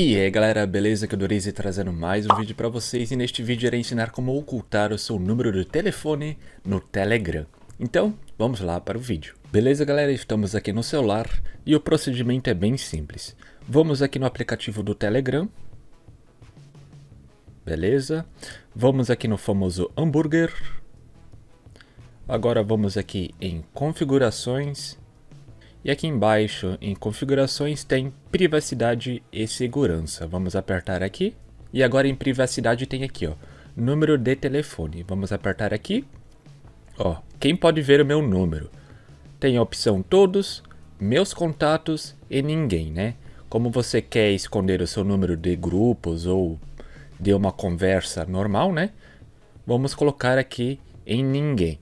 E aí galera, beleza? Que é o Dorize trazendo mais um vídeo para vocês e neste vídeo irei ensinar como ocultar o seu número de telefone no Telegram. Então, vamos lá para o vídeo. Beleza galera, estamos aqui no celular e o procedimento é bem simples. Vamos aqui no aplicativo do Telegram. Beleza. Vamos aqui no famoso hambúrguer. Agora vamos aqui em configurações e aqui embaixo, em configurações, tem privacidade e segurança. Vamos apertar aqui. E agora em privacidade tem aqui, ó, número de telefone. Vamos apertar aqui. Ó, quem pode ver o meu número? Tem a opção todos, meus contatos e ninguém, né? Como você quer esconder o seu número de grupos ou de uma conversa normal, né? Vamos colocar aqui em ninguém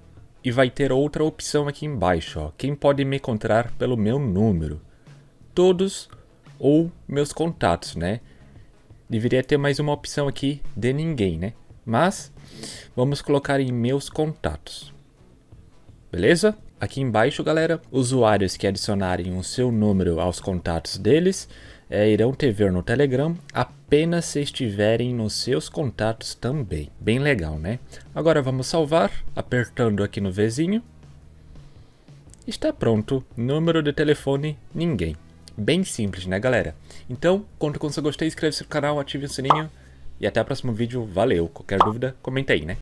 e vai ter outra opção aqui embaixo, ó, quem pode me encontrar pelo meu número. Todos ou meus contatos, né? Deveria ter mais uma opção aqui de ninguém, né? Mas vamos colocar em meus contatos. Beleza? Aqui embaixo, galera, usuários que adicionarem o seu número aos contatos deles é, irão te ver no Telegram apenas se estiverem nos seus contatos também. Bem legal, né? Agora vamos salvar, apertando aqui no Vzinho. Está pronto, número de telefone, ninguém. Bem simples, né galera? Então, conto com seu gostei, inscreve-se no canal, ative o sininho e até o próximo vídeo. Valeu! Qualquer dúvida, comenta aí, né?